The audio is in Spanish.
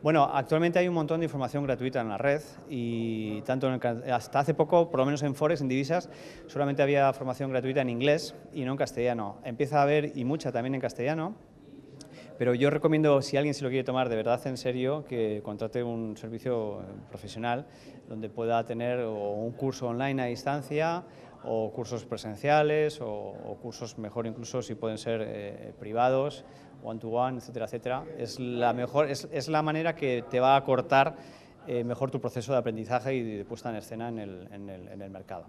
Bueno, actualmente hay un montón de información gratuita en la red y tanto hasta hace poco, por lo menos en Forex, en divisas, solamente había formación gratuita en inglés y no en castellano. Empieza a haber y mucha también en castellano, pero yo recomiendo, si alguien se lo quiere tomar de verdad en serio, que contrate un servicio eh, profesional donde pueda tener un curso online a distancia o cursos presenciales o, cursos mejor incluso si pueden ser eh, privados, one-to-one, etcétera, etcétera. Es la, mejor, es, la manera que te va a cortar eh, mejor tu proceso de aprendizaje y de puesta en escena en el mercado.